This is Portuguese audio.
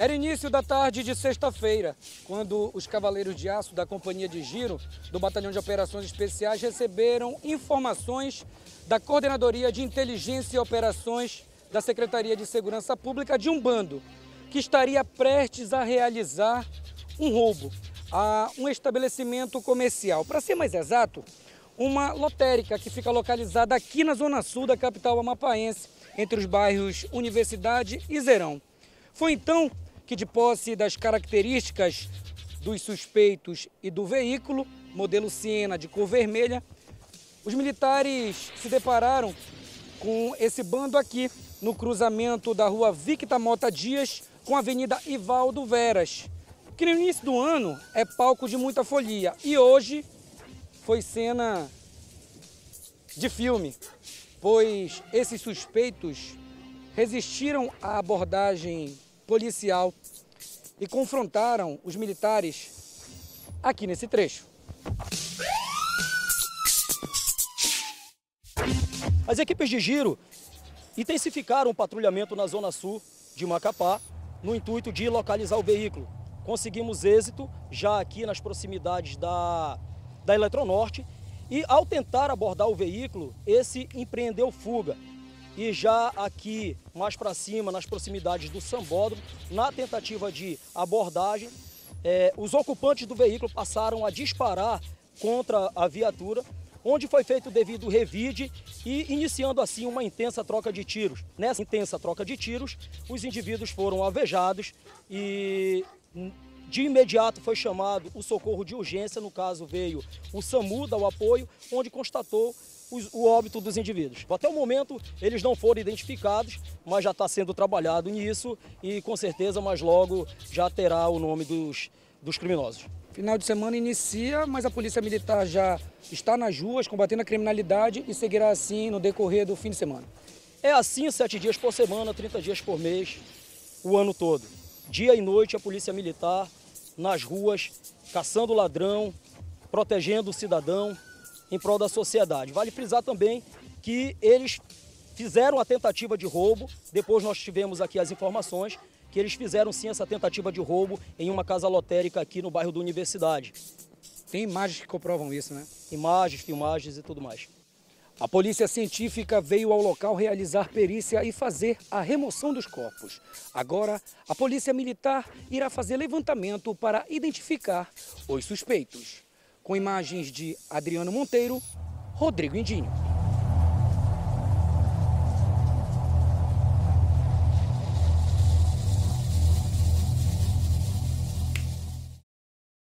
Era início da tarde de sexta-feira, quando os Cavaleiros de Aço da Companhia de Giro do Batalhão de Operações Especiais receberam informações da Coordenadoria de Inteligência e Operações da Secretaria de Segurança Pública de um bando que estaria prestes a realizar um roubo a um estabelecimento comercial. Para ser mais exato, uma lotérica que fica localizada aqui na zona sul da capital amapaense, entre os bairros Universidade e Zerão. Foi então que, de posse das características dos suspeitos e do veículo, modelo Siena de cor vermelha, os militares se depararam com esse bando aqui, no cruzamento da rua Victa Mota Dias com a avenida Ivaldo Veras, que no início do ano é palco de muita folia. E hoje foi cena de filme, pois esses suspeitos resistiram à abordagem policial e confrontaram os militares aqui nesse trecho. As equipes de giro intensificaram o patrulhamento na Zona Sul de Macapá no intuito de localizar o veículo. Conseguimos êxito já aqui nas proximidades da da Eletronorte e ao tentar abordar o veículo, esse empreendeu fuga. E já aqui, mais para cima, nas proximidades do Sambódromo, na tentativa de abordagem, é, os ocupantes do veículo passaram a disparar contra a viatura, onde foi feito o devido revide e iniciando assim uma intensa troca de tiros. Nessa intensa troca de tiros, os indivíduos foram alvejados e de imediato foi chamado o socorro de urgência, no caso veio o SAMU dar o apoio, onde constatou o óbito dos indivíduos. Até o momento eles não foram identificados, mas já está sendo trabalhado nisso e com certeza mais logo já terá o nome dos, dos criminosos. Final de semana inicia, mas a Polícia Militar já está nas ruas combatendo a criminalidade e seguirá assim no decorrer do fim de semana. É assim sete dias por semana, 30 dias por mês, o ano todo. Dia e noite a Polícia Militar nas ruas, caçando ladrão, protegendo o cidadão em prol da sociedade. Vale frisar também que eles fizeram a tentativa de roubo, depois nós tivemos aqui as informações que eles fizeram sim essa tentativa de roubo em uma casa lotérica aqui no bairro da Universidade. Tem imagens que comprovam isso, né? Imagens, filmagens e tudo mais. A polícia científica veio ao local realizar perícia e fazer a remoção dos corpos. Agora, a polícia militar irá fazer levantamento para identificar os suspeitos. Com imagens de Adriano Monteiro, Rodrigo Indinho.